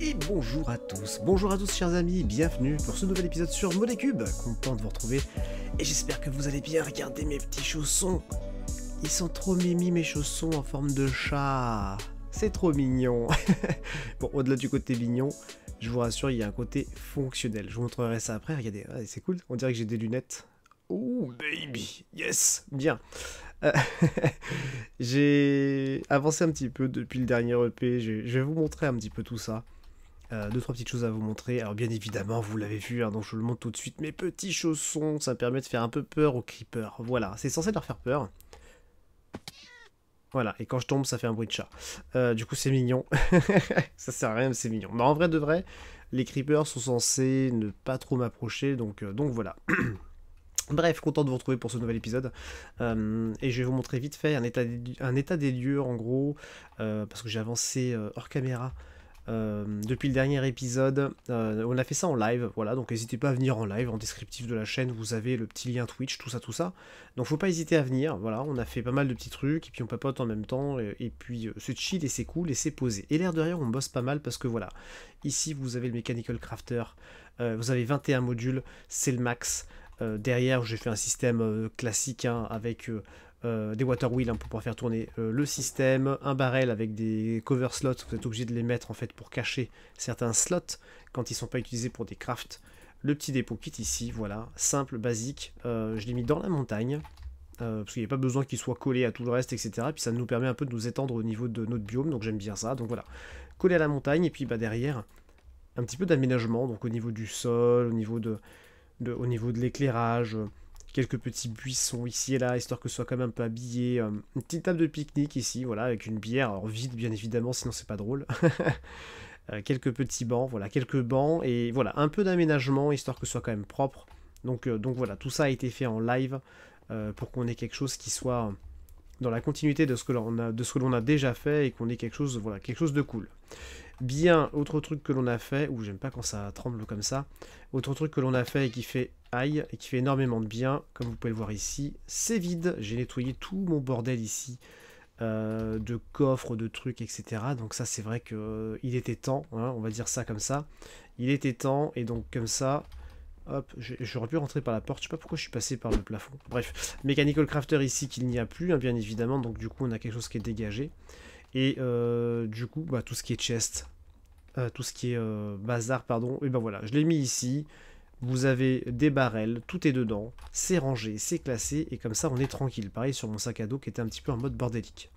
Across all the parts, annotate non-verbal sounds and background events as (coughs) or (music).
Et bonjour à tous, bonjour à tous chers amis, bienvenue pour ce nouvel épisode sur Molecube, content de vous retrouver et j'espère que vous allez bien, regarder mes petits chaussons, ils sont trop mimi mes chaussons en forme de chat, c'est trop mignon, (laughs) bon au-delà du côté mignon, je vous rassure il y a un côté fonctionnel, je vous montrerai ça après, regardez, c'est cool, on dirait que j'ai des lunettes, oh baby, yes, bien, euh, (laughs) j'ai avancé un petit peu depuis le dernier EP, je vais vous montrer un petit peu tout ça. Euh, deux, trois petites choses à vous montrer. Alors, bien évidemment, vous l'avez vu, hein, donc je vous le montre tout de suite. Mes petits chaussons, ça me permet de faire un peu peur aux creepers. Voilà, c'est censé leur faire peur. Voilà, et quand je tombe, ça fait un bruit de chat. Euh, du coup, c'est mignon. (laughs) ça sert à rien, mais c'est mignon. Mais en vrai de vrai, les creepers sont censés ne pas trop m'approcher, donc, euh, donc voilà. (clears throat) Bref, content de vous retrouver pour ce nouvel épisode. et je vais vous montrer vite fait un état des lieux, en gros, parce que j'ai avancé hors caméra euh, depuis le dernier épisode. Euh, on a fait ça en live, voilà, donc n'hésitez pas à venir en live, en descriptif de la chaîne, vous avez le petit lien Twitch, tout ça, tout ça. Donc faut pas hésiter à venir, voilà, on a fait pas mal de petits trucs, et puis on papote en même temps, et, puis euh, c'est chill, et c'est cool, et c'est posé. Et l'air derrière, on bosse pas mal, parce que voilà, ici vous avez le Mechanical Crafter, vous avez 21 modules, c'est le max. derrière, j'ai fait un système classique hein, avec euh, des water wheels hein, pour pouvoir faire tourner euh, le système, un barrel avec des cover slots, vous êtes obligé de les mettre en fait pour cacher certains slots quand ils ne sont pas utilisés pour des crafts. Le petit dépôt kit ici, voilà, simple, basique, euh, je l'ai mis dans la montagne, parce qu'il n'y a pas besoin qu'il soit collé à tout le reste, etc. Puis ça nous permet un peu de nous étendre au niveau de notre biome, donc j'aime bien ça, donc voilà, collé à la montagne, et puis bah, derrière, un petit peu d'aménagement, donc au niveau du sol, au niveau de au niveau de l'éclairage, quelques petits buissons ici et là, histoire que ce soit quand même un peu habillé. Euh, une petite table de pique-nique ici, voilà, avec une bière, alors vide bien évidemment, sinon c'est pas drôle. (laughs) Euh, quelques petits bancs, voilà, quelques bancs, et voilà, un peu d'aménagement, histoire que ce soit quand même propre. Donc, euh, donc voilà, tout ça a été fait en live pour qu'on ait quelque chose qui soit dans la continuité de ce que l'on a, de ce a déjà fait et qu'on ait quelque chose, voilà, quelque chose de cool. Bien, autre truc que l'on a fait, ou j'aime pas quand ça tremble comme ça, autre truc que l'on a fait et qui fait aïe, et qui fait énormément de bien, comme vous pouvez le voir ici, c'est vide, j'ai nettoyé tout mon bordel ici, euh, de coffres, de trucs, etc. Donc ça c'est vrai qu'il euh, était temps, hein, on va dire ça comme ça, il était temps, et donc comme ça, Hop, j'aurais pu rentrer par la porte, je sais pas pourquoi je suis passé par le plafond. Bref, Mechanical Crafter ici qu'il n'y a plus, hein, bien évidemment, donc du coup on a quelque chose qui est dégagé. Et euh, du coup, bah, tout ce qui est chest, euh, tout ce qui est euh, bazar, pardon, et ben voilà, je l'ai mis ici. Vous avez des barrels, tout est dedans, c'est rangé, c'est classé, et comme ça on est tranquille. Pareil sur mon sac à dos qui était un petit peu en mode bordélique.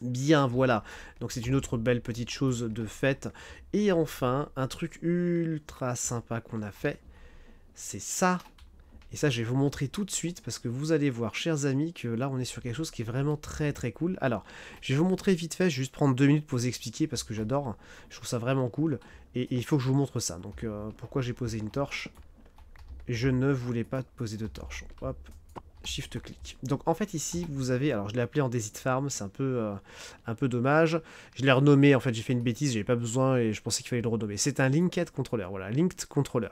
Bien, voilà. Donc c'est une autre belle petite chose de faite. Et enfin, un truc ultra sympa qu'on a fait, c'est ça et ça, je vais vous montrer tout de suite parce que vous allez voir, chers amis, que là, on est sur quelque chose qui est vraiment très très cool. Alors, je vais vous montrer vite fait, je vais juste prendre deux minutes pour vous expliquer parce que j'adore. Je trouve ça vraiment cool et, il faut que je vous montre ça. Donc, euh, pourquoi j'ai posé une torche Je ne voulais pas poser de torche. Hop, shift clic. Donc en fait ici vous avez, alors je l'ai appelé en Desert Farm, c'est un peu euh, un peu dommage. Je l'ai renommé, en fait j'ai fait une bêtise, J'ai pas besoin et je pensais qu'il fallait le renommer. C'est un Linked Controller, voilà, Linked Controller.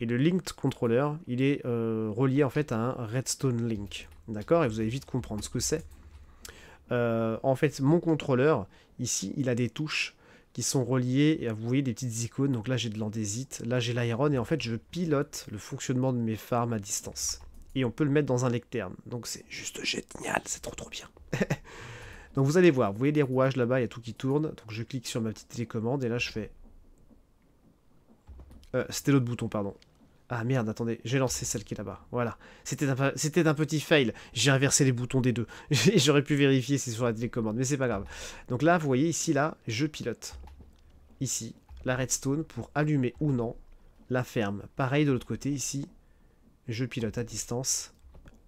Et le linked controller, il est euh, relié en fait à un redstone link. D'accord Et vous allez vite comprendre ce que c'est. Euh, en fait, mon contrôleur, ici, il a des touches qui sont reliées, et vous voyez des petites icônes, donc là j'ai de l'andésite, là j'ai l'iron, et en fait je pilote le fonctionnement de mes farms à distance. Et on peut le mettre dans un lectern. donc c'est juste génial, c'est trop trop bien. (laughs) donc vous allez voir, vous voyez les rouages là-bas, il y a tout qui tourne, donc je clique sur ma petite télécommande, et là je fais euh, c'était l'autre bouton, pardon. Ah merde, attendez, j'ai lancé celle qui est là-bas. Voilà. C'était un, un, petit fail. J'ai inversé les boutons des deux. (laughs) J'aurais pu vérifier si c'est sur la télécommande, mais c'est pas grave. Donc là, vous voyez, ici, là, je pilote. Ici, la redstone pour allumer ou non la ferme. Pareil de l'autre côté, ici, je pilote à distance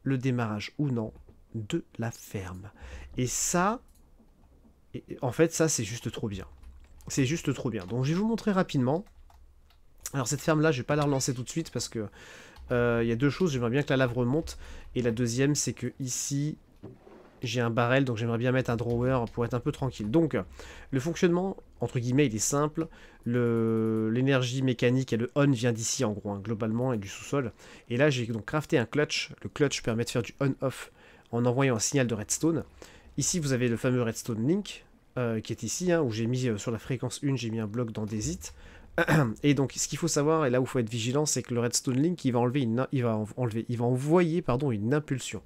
le démarrage ou non de la ferme. Et ça, en fait, ça, c'est juste trop bien. C'est juste trop bien. Donc, je vais vous montrer rapidement alors cette ferme là, je vais pas la relancer tout de suite parce que euh, il y a deux choses, j'aimerais bien que la lave remonte. Et la deuxième, c'est que ici, j'ai un barrel, donc j'aimerais bien mettre un drawer pour être un peu tranquille. Donc, le fonctionnement, entre guillemets, il est simple. L'énergie mécanique et le on vient d'ici, en gros, hein, globalement, et du sous-sol. Et là, j'ai donc crafté un clutch. Le clutch permet de faire du on-off en envoyant un signal de redstone. Ici, vous avez le fameux redstone link, euh, qui est ici, hein, où j'ai mis euh, sur la fréquence 1, j'ai mis un bloc d'andésite. (clears throat) et donc, ce qu'il faut savoir, et là où il faut être vigilant, c'est que le Redstone Link, il va, enlever il va, enlever, il va envoyer pardon, une impulsion.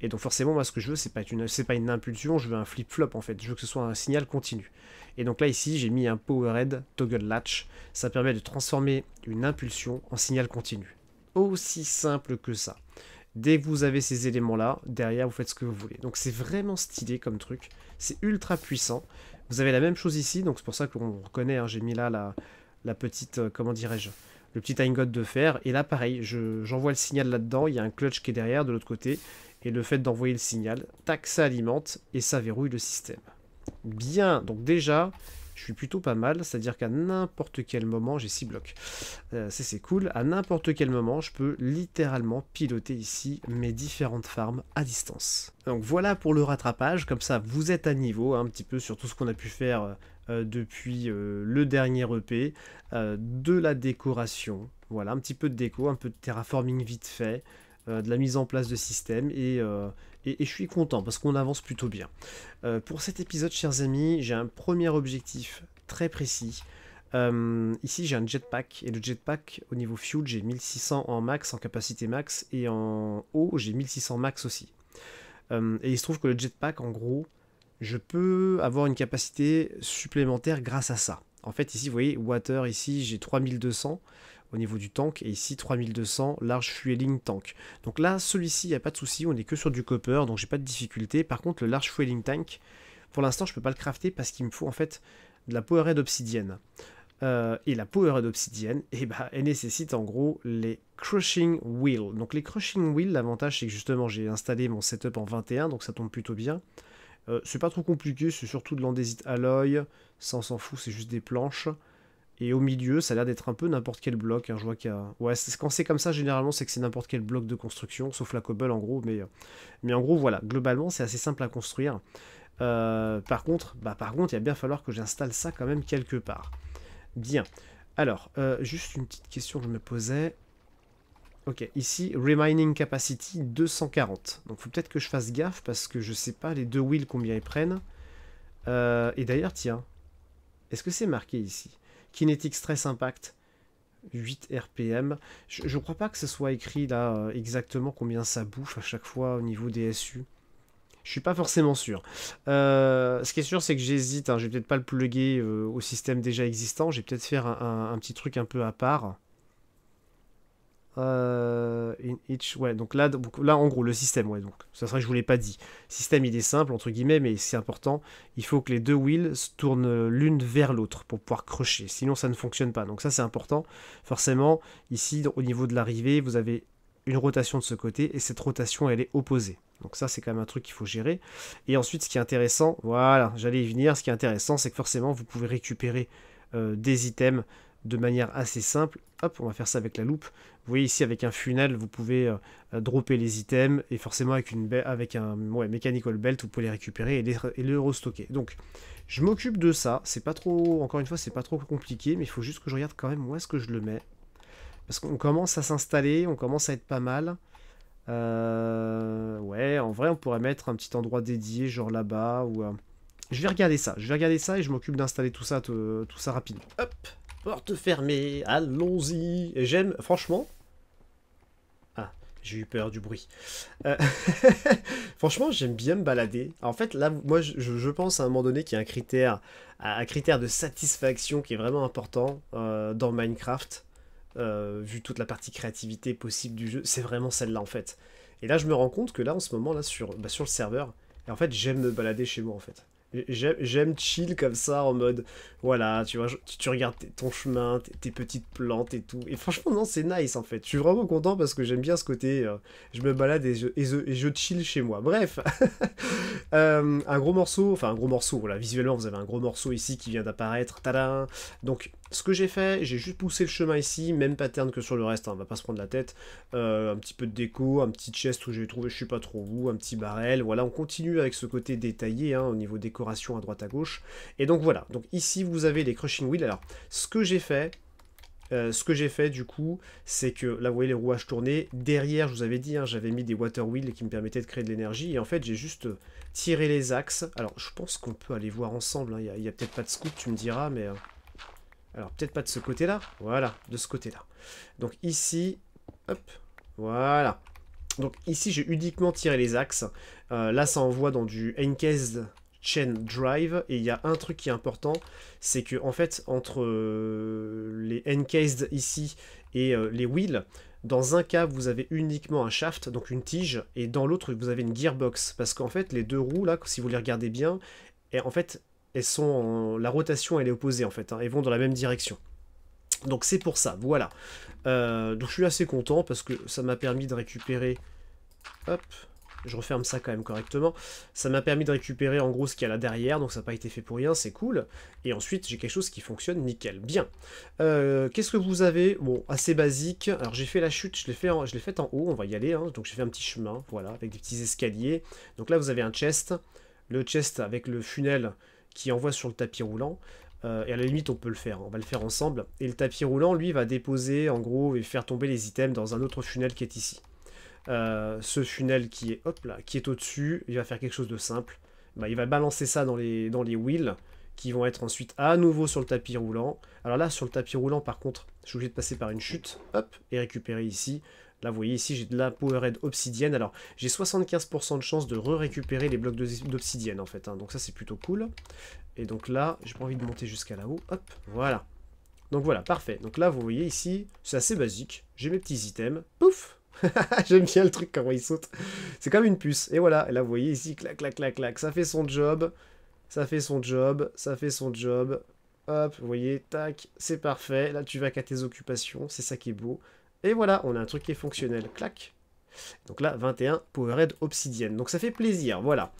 Et donc forcément, moi, ce que je veux, c'est pas une, c'est pas une impulsion, je veux un flip-flop en fait. Je veux que ce soit un signal continu. Et donc là, ici, j'ai mis un Red Toggle Latch. Ça permet de transformer une impulsion en signal continu. Aussi simple que ça. Dès que vous avez ces éléments-là, derrière, vous faites ce que vous voulez. Donc c'est vraiment stylé comme truc. C'est ultra puissant. Vous avez la même chose ici, donc c'est pour ça qu'on reconnaît, hein, j'ai mis là la, la petite, euh, comment dirais-je, le petit ingot de fer. Et là, pareil, j'envoie le signal là-dedans, il y a un clutch qui est derrière de l'autre côté, et le fait d'envoyer le signal, tac, ça alimente, et ça verrouille le système. Bien, donc déjà, je suis plutôt pas mal, c'est-à-dire qu'à n'importe quel moment, j'ai 6 blocs. Euh, c'est cool, à n'importe quel moment, je peux littéralement piloter ici mes différentes farms à distance. Donc voilà pour le rattrapage, comme ça vous êtes à niveau hein, un petit peu sur tout ce qu'on a pu faire euh, euh, depuis euh, le dernier EP, euh, de la décoration, voilà, un petit peu de déco, un peu de terraforming vite fait, de la mise en place de système, et, et, je suis content parce qu'on avance plutôt bien. pour cet épisode, chers amis, j'ai un premier objectif très précis. ici, j'ai un jetpack et le jetpack au niveau fuel, j'ai 1600 en max, en capacité max et en haut, j'ai 1600 max aussi. et il se trouve que le jetpack, en gros, je peux avoir une capacité supplémentaire grâce à ça. En fait, ici, vous voyez, water, ici, j'ai 3200 au niveau du tank, et ici 3200 large fueling tank. Donc là, celui-ci, il n'y a pas de souci, on est que sur du copper, donc j'ai pas de difficulté. Par contre, le large fueling tank, pour l'instant, je peux pas le crafter parce qu'il me faut en fait de la powerhead obsidienne. Euh, et la powerhead obsidienne, et eh ben, elle nécessite en gros les crushing wheels. Donc les crushing wheels, l'avantage c'est que justement j'ai installé mon setup en 21, donc ça tombe plutôt bien. Euh, c'est pas trop compliqué, c'est surtout de l'andésite à Ça, on s'en fout, c'est juste des planches. Et au milieu, ça a l'air d'être un peu n'importe quel bloc. Hein, je vois qu'il y a... Ouais, quand c'est comme ça, généralement, c'est que c'est n'importe quel bloc de construction, sauf la cobble en gros. Mais, euh, mais en gros, voilà, globalement, c'est assez simple à construire. Euh, par contre, bah, par contre, il va bien falloir que j'installe ça quand même quelque part. Bien. Alors, juste une petite question que je me posais. Ok, ici, Remining Capacity 240. Donc faut peut-être que je fasse gaffe parce que je sais pas les deux wheels combien ils prennent. Euh, et d'ailleurs, tiens, est-ce que c'est marqué ici Kinetic Stress Impact 8 RPM. Je, ne crois pas que ce soit écrit là euh, exactement combien ça bouffe à chaque fois au niveau des SU. Je suis pas forcément sûr. Euh, ce qui est sûr, c'est que j'hésite. Hein, je vais peut-être pas le plugger au système déjà existant. Je vais peut-être faire un petit truc un peu à part. Euh, ouais, donc là, là, en gros, le système, ouais, donc, ça serait que je vous l'ai pas dit. système, il est simple, entre guillemets, mais c'est important. Il faut que les deux wheels tournent l'une vers l'autre pour pouvoir crocher, sinon ça ne fonctionne pas. Donc ça, c'est important. Forcément, ici, au niveau de l'arrivée, vous avez une rotation de ce côté, et cette rotation, elle est opposée. Donc ça, c'est quand même un truc qu'il faut gérer. Et ensuite, ce qui est intéressant, voilà, j'allais y venir, ce qui est intéressant, c'est que forcément, vous pouvez récupérer euh, des items de manière assez simple. Hop, on va faire ça avec la loupe. Vous voyez ici avec un funnel, vous pouvez euh, euh, dropper les items et forcément avec, une avec un ouais, mechanical belt, vous pouvez les récupérer et les, restocker. Donc, je m'occupe de ça. C'est pas trop, encore une fois, c'est pas trop compliqué, mais il faut juste que je regarde quand même où est-ce que je le mets. Parce qu'on commence à s'installer, on commence à être pas mal. Euh, ouais, en vrai, on pourrait mettre un petit endroit dédié, genre là-bas, ou... Je vais regarder ça, je vais regarder ça et je m'occupe d'installer tout ça, tout ça rapidement. Hop Porte fermée, allons-y. J'aime, franchement... Ah, j'ai eu peur du bruit. Euh, (laughs) franchement, j'aime bien me balader. En fait, là, moi, je, pense à un moment donné qu'il y a un critère, critère de satisfaction qui est vraiment important euh, dans Minecraft. Euh, vu toute la partie créativité possible du jeu, c'est vraiment celle-là en fait. Et là, je me rends compte que là, en ce moment, là, sur, bah, sur le serveur, en fait, j'aime me balader chez moi en fait. J'aime chill comme ça en mode voilà, tu vois, tu, regardes ton chemin, tes, petites plantes et tout. Et franchement, non, c'est nice en fait. Je suis vraiment content parce que j'aime bien ce côté. Euh, je me balade et je, et chill chez moi. Bref, (laughs) euh, un gros morceau, enfin un gros morceau, voilà, visuellement, vous avez un gros morceau ici qui vient d'apparaître. Tadam! Donc, ce que j'ai fait, j'ai juste poussé le chemin ici, même pattern que sur le reste, hein, on va pas se prendre la tête. Euh, un petit peu de déco, un petit chest où j'ai trouvé, je suis pas trop où, un petit barrel. Voilà, on continue avec ce côté détaillé hein, au niveau décoration à droite à gauche. Et donc voilà, donc ici vous avez les crushing wheels. Alors, ce que j'ai fait, euh, ce que j'ai fait du coup, c'est que là vous voyez les rouages tournés, derrière je vous avais dit, hein, j'avais mis des water wheels qui me permettaient de créer de l'énergie, et en fait j'ai juste tiré les axes, alors je pense qu'on peut aller voir ensemble, il n'y a, a peut-être pas de scoop, tu me diras, mais... Euh, alors, peut-être pas de ce côté-là. Voilà, de ce côté-là. Donc ici, hop, voilà. Donc ici, j'ai uniquement tiré les axes. Euh, là, ça envoie dans du encased chain drive. Et il y a un truc qui est important, c'est que en fait, entre euh, les encased ici et euh, les wheels, dans un cas, vous avez uniquement un shaft, donc une tige, et dans l'autre, vous avez une gearbox. Parce qu'en fait, les deux roues, là, si vous les regardez bien, et en fait, sont la rotation elle est opposée en fait, elles hein, vont dans la même direction. Donc c'est pour ça, voilà. Euh, donc je suis assez content parce que ça m'a permis de récupérer... Hop, je referme ça quand même correctement. Ça m'a permis de récupérer en gros ce qu'il y a là derrière, donc ça n'a pas été fait pour rien, c'est cool. Et ensuite, j'ai quelque chose qui fonctionne nickel. Bien. Euh, qu'est-ce que vous avez Bon, assez basique. Alors j'ai fait la chute, je l'ai fait, en... en haut, on va y aller. Hein. Donc j'ai fait un petit chemin, voilà, avec des petits escaliers. Donc là, vous avez un chest. Le chest avec le funnel qui envoie sur le tapis roulant. Euh, et à la limite, on peut le faire, hein. on va le faire ensemble. Et le tapis roulant, lui, va déposer, en gros, et faire tomber les items dans un autre funnel qui est ici. Euh, ce funnel qui est, hop là, qui est au-dessus, il va faire quelque chose de simple. Bah, il va balancer ça dans les, dans les wheels, qui vont être ensuite à nouveau sur le tapis roulant. Alors là, sur le tapis roulant, par contre, je suis obligé de passer par une chute, hop, et récupérer ici. Là, vous voyez ici, j'ai de la Powerhead obsidienne. Alors, j'ai 75% de chance de re-récupérer les blocs d'obsidienne, en fait. Hein. Donc ça, c'est plutôt cool. Et donc là, j'ai pas envie de monter jusqu'à là-haut. Hop, voilà. Donc voilà, parfait. Donc là, vous voyez ici, c'est assez basique. J'ai mes petits items. Pouf (laughs) J'aime bien le truc quand il saute. C'est comme une puce. Et voilà, et là, vous voyez ici, clac, clac, clac, clac. Ça fait son job. Ça fait son job. Ça fait son job. Hop, vous voyez, tac, c'est parfait. Là, tu vas qu'à tes occupations. C'est ça qui est beau. Et voilà, on a un truc qui est fonctionnel. Clac. Donc là, 21 Powerhead Obsidienne. Donc ça fait plaisir, voilà.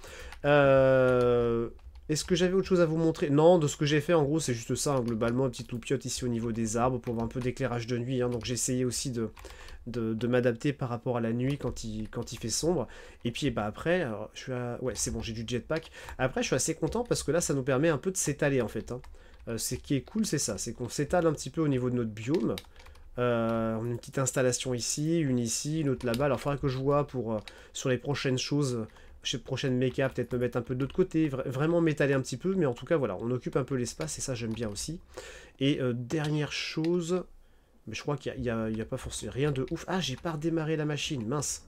Euh, est-ce que j'avais autre chose à vous montrer Non, de ce que j'ai fait, en gros, c'est juste ça, hein, globalement, une petite loupiote ici au niveau des arbres pour avoir un peu d'éclairage de nuit. Hein. donc j'ai essayé aussi de, de, m'adapter par rapport à la nuit quand il, quand il fait sombre. Et puis, bah, après, je suis à... Ouais, c'est bon, j'ai du jetpack. Après, je suis assez content parce que là, ça nous permet un peu de s'étaler, en fait. Hein. Euh, ce qui est cool, c'est ça, c'est qu'on s'étale un petit peu au niveau de notre biome. Euh, on a une petite installation ici, une ici, une autre là-bas. Alors, il faudra que je vois pour, euh, sur les prochaines choses, chez prochaines méca, peut-être me mettre un peu de l'autre côté, vraiment m'étaler un petit peu. Mais en tout cas, voilà, on occupe un peu l'espace et ça, j'aime bien aussi. Et euh, dernière chose, mais je crois qu'il n'y a, a, pas forcément rien de ouf. Ah, j'ai pas redémarré la machine, mince.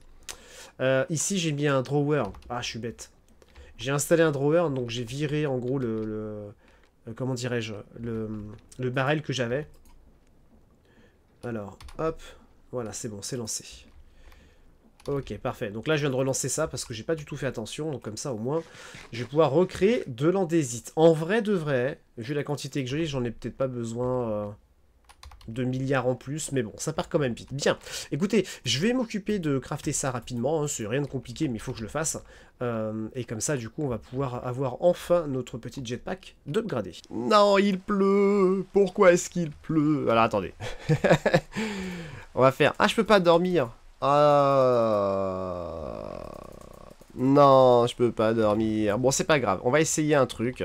ici, j'ai mis un drawer. Ah, je suis bête. J'ai installé un drawer, donc j'ai viré en gros le, comment dirais-je, le, le barrel que j'avais. Alors, hop, voilà, c'est bon, c'est lancé. Ok, parfait. Donc là, je viens de relancer ça parce que j'ai pas du tout fait attention. Donc comme ça, au moins, je vais pouvoir recréer de l'andésite. En vrai de vrai, vu la quantité que j'ai, j'en ai peut-être pas besoin... Euh, de milliards en plus, mais bon, ça part quand même vite. Bien, écoutez, je vais m'occuper de crafter ça rapidement, hein, c'est rien de compliqué, mais il faut que je le fasse. Euh, et comme ça, du coup, on va pouvoir avoir enfin notre petit jetpack d'upgrader. Non, il pleut Pourquoi est-ce qu'il pleut Alors, attendez. (laughs) on va faire... Ah, je peux pas dormir Ah... Non, je peux pas dormir. Bon, c'est pas grave. On va essayer un truc.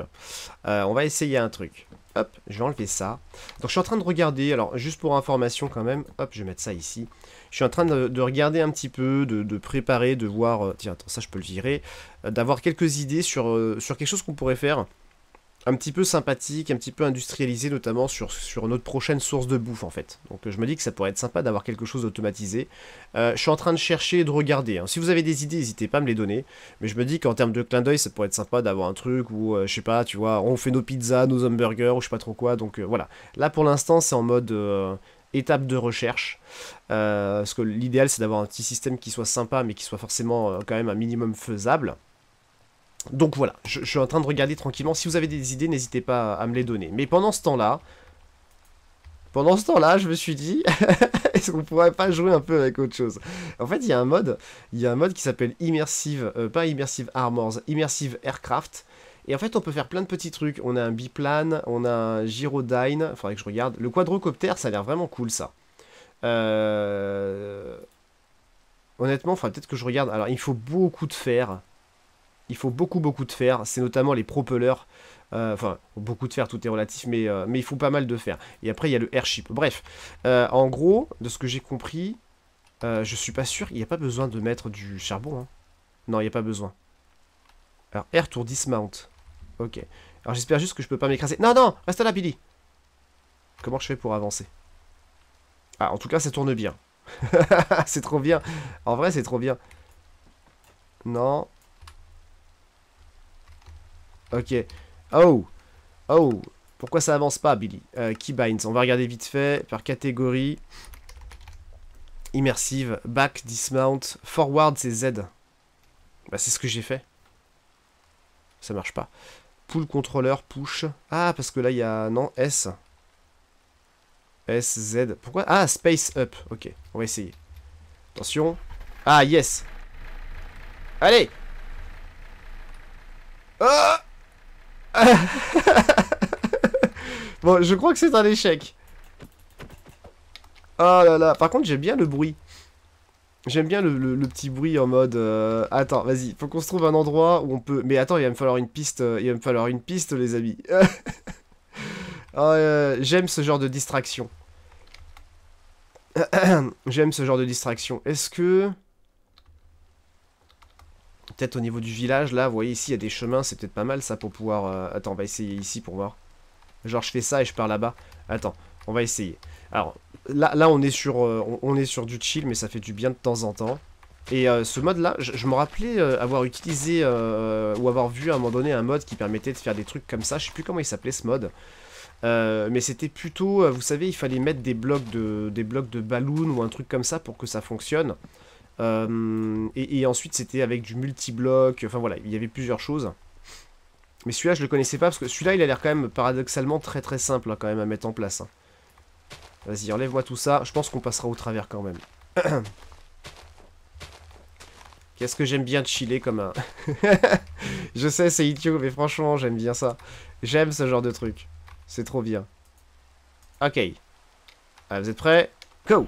Euh, on va essayer un truc. Hop, je vais enlever ça. Donc je suis en train de regarder, alors juste pour information quand même, hop, je vais mettre ça ici. Je suis en train de, regarder un petit peu, de, préparer, de voir, euh, tiens, attends, ça je peux le virer, euh, d'avoir quelques idées sur, euh, sur quelque chose qu'on pourrait faire un petit peu sympathique, un petit peu industrialisé, notamment sur, sur notre prochaine source de bouffe en fait. Donc je me dis que ça pourrait être sympa d'avoir quelque chose d'automatisé. Euh, je suis en train de chercher et de regarder. Hein. Si vous avez des idées, n'hésitez pas à me les donner. Mais je me dis qu'en termes de clin d'œil, ça pourrait être sympa d'avoir un truc où, euh, je sais pas, tu vois, on fait nos pizzas, nos hamburgers ou je sais pas trop quoi. Donc euh, voilà. Là pour l'instant, c'est en mode étape de recherche. parce que l'idéal, c'est d'avoir un petit système qui soit sympa, mais qui soit forcément quand même un minimum faisable. Donc voilà, je, suis en train de regarder tranquillement. Si vous avez des idées, n'hésitez pas à me les donner. Mais pendant ce temps-là, pendant ce temps-là, je me suis dit, (laughs) est-ce qu'on pourrait pas jouer un peu avec autre chose En fait, il y a un mode, il y a un mode qui s'appelle Immersive, euh, pas Immersive Armors, Immersive Aircraft. Et en fait, on peut faire plein de petits trucs. On a un biplane, on a un gyrodyne, faudrait que je regarde. Le quadrocoptère, ça a l'air vraiment cool, ça. Euh... Honnêtement, faudrait peut-être que je regarde. Alors, il faut beaucoup de fer il faut beaucoup beaucoup de fer, c'est notamment les propellers. Euh, enfin, beaucoup de fer, tout est relatif, mais, euh, mais il faut pas mal de fer. Et après, il y a le airship. Bref, euh, en gros, de ce que j'ai compris, je suis pas sûr, il n'y a pas besoin de mettre du charbon. Hein. Non, il n'y a pas besoin. Alors, air tour dismount. Ok. Alors, j'espère juste que je peux pas m'écraser. Non, non, reste là, Billy. Comment je fais pour avancer Ah, en tout cas, ça tourne bien. (laughs) c'est trop bien. En vrai, c'est trop bien. Non, Ok. Oh Oh Pourquoi ça avance pas, Billy euh, Keybinds. On va regarder vite fait par catégorie. Immersive. Back, dismount. Forward, c'est Z. Bah, c'est ce que j'ai fait. Ça marche pas. Pull contrôleur, push. Ah, parce que là, il y a... Non, S. S, Z. Pourquoi Ah, space up. Ok, on va essayer. Attention. Ah, yes. Allez ah! (laughs) bon, je crois que c'est un échec. Oh là là, par contre j'aime bien le bruit. J'aime bien le, petit bruit en mode... Euh, attends, vas-y, faut qu'on se trouve un endroit où on peut... Mais attends, il va me falloir une piste, euh, il va me falloir une piste les amis. (laughs) Ah, euh, j'aime ce genre de distraction. (clears throat) j'aime ce genre de distraction. Est-ce que peut-être au niveau du village, là, vous voyez ici, il y a des chemins, c'est peut-être pas mal ça pour pouvoir... Euh, attends, on va essayer ici pour voir. Genre, je fais ça et je pars là-bas. Attends, on va essayer. Alors, là, là on, est sur, euh, on, est sur du chill, mais ça fait du bien de temps en temps. Et euh, ce mode-là, je, me rappelais avoir utilisé ou avoir vu à un moment donné un mode qui permettait de faire des trucs comme ça. Je sais plus comment il s'appelait ce mode. mais c'était plutôt, vous savez, il fallait mettre des blocs de, des blocs de ballons ou un truc comme ça pour que ça fonctionne. Euh, et, ensuite, c'était avec du multi-bloc. Enfin voilà, il y avait plusieurs choses. Mais celui-là, je le connaissais pas parce que celui-là, il a l'air quand même paradoxalement très très simple hein, quand même à mettre en place. Hein. Vas-y, enlève-moi tout ça. Je pense qu'on passera au travers quand même. (coughs) Qu'est-ce que j'aime bien de chiller comme un... (laughs) je sais, c'est idiot, mais franchement, j'aime bien ça. J'aime ce genre de truc. C'est trop bien. Ok. vous êtes prêts Go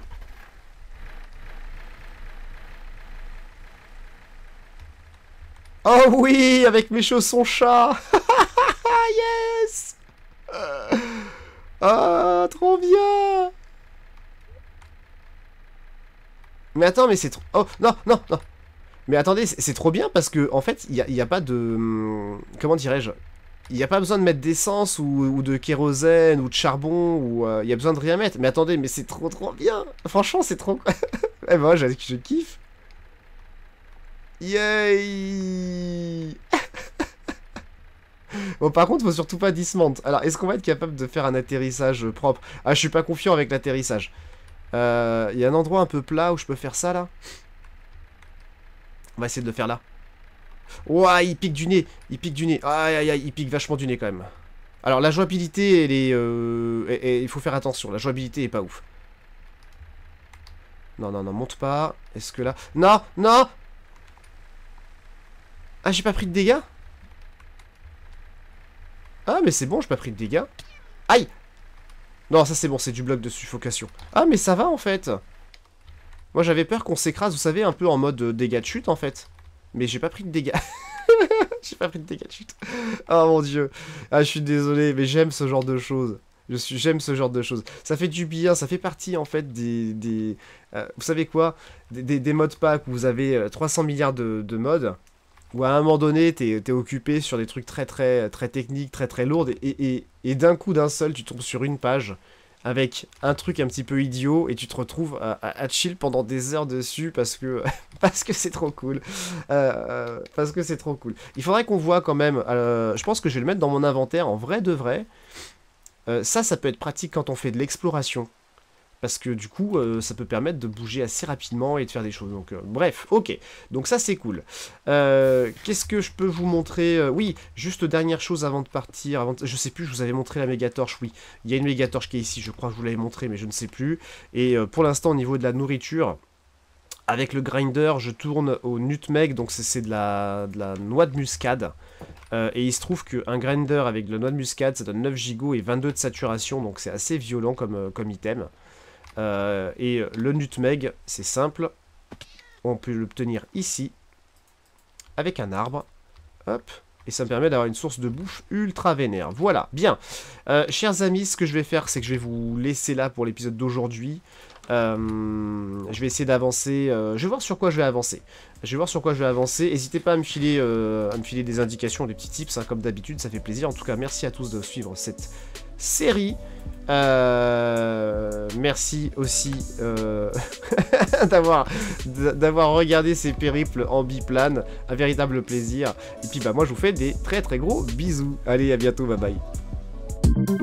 Oh oui, avec mes chaussons chat (laughs) Yes Ah, trop bien Mais attends, mais c'est trop... Oh, non, non, non Mais attendez, c'est trop bien parce que, en fait, il n'y a, pas de... Hmm, comment dirais-je Il n'y a pas besoin de mettre d'essence ou, de kérosène ou de charbon ou... Euh, il n'y a besoin de rien mettre. Mais attendez, mais c'est trop trop bien Franchement, c'est trop... (laughs) eh ben, je kiffe Yay (laughs) Bon par contre faut surtout pas dismant. Alors est-ce qu'on va être capable de faire un atterrissage propre Ah je suis pas confiant avec l'atterrissage. Il euh, y a un endroit un peu plat où je peux faire ça là. On va essayer de le faire là. Ouah il pique du nez Il pique du nez Aïe aïe aïe il pique vachement du nez quand même. Alors la jouabilité elle est... Euh, il faut faire attention, la jouabilité est pas ouf. Non non non monte pas. Est-ce que là... Non non ah, j'ai pas pris de dégâts Ah, mais c'est bon, j'ai pas pris de dégâts. Aïe Non, ça c'est bon, c'est du bloc de suffocation. Ah, mais ça va, en fait Moi, j'avais peur qu'on s'écrase, vous savez, un peu en mode euh, dégâts de chute, en fait. Mais j'ai pas pris de dégâts. (laughs) j'ai pas pris de dégâts de chute. (laughs) Oh mon dieu. Ah, je suis désolé, mais j'aime ce genre de choses. j'aime ce genre de choses. Ça fait du bien, ça fait partie en fait des, des euh, vous savez quoi, des, des, modes pack où vous avez 300 euh, milliards de, de modes ou à un moment donné, t'es occupé sur des trucs très très très techniques, très très lourds, et, d'un coup d'un seul, tu tombes sur une page avec un truc un petit peu idiot et tu te retrouves à, chill pendant des heures dessus parce que (laughs) parce que c'est trop cool euh, euh, parce que c'est trop cool il faudrait qu'on voit quand même euh, je pense que je vais le mettre dans mon inventaire en vrai de vrai ça ça peut être pratique quand on fait de l'exploration parce que du coup euh, ça peut permettre de bouger assez rapidement et de faire des choses. Donc euh, bref, ok. Donc ça c'est cool. Euh, qu'est-ce que je peux vous montrer Oui, juste dernière chose avant de partir, avant je sais plus, je vous avais montré la méga torche, oui. Il y a une méga torche qui est ici, je crois que je vous l'avais montré, mais je ne sais plus. Et pour l'instant au niveau de la nourriture. Avec le grinder, je tourne au nutmeg, donc c'est de la, noix de muscade. et il se trouve qu'un grinder avec de la noix de muscade, ça donne 9 gigots et 22 de saturation, donc c'est assez violent comme, comme item. Euh, et le nutmeg, c'est simple. On peut l'obtenir ici, avec un arbre. Hop, et ça me permet d'avoir une source de bouffe ultra vénère. Voilà, bien. Euh, chers amis, ce que je vais faire, c'est que je vais vous laisser là pour l'épisode d'aujourd'hui. Euh, je vais essayer d'avancer. je vais voir sur quoi je vais avancer. Je vais voir sur quoi je vais avancer. N'hésitez pas à me filer, à me filer des indications, des petits tips, hein, comme d'habitude, ça fait plaisir. En tout cas, merci à tous de suivre cette série. Euh, merci aussi euh, (laughs) d'avoir d'avoir regardé ces périples en biplane, un véritable plaisir. Et puis bah moi je vous fais des très très gros bisous. Allez à bientôt, bye bye.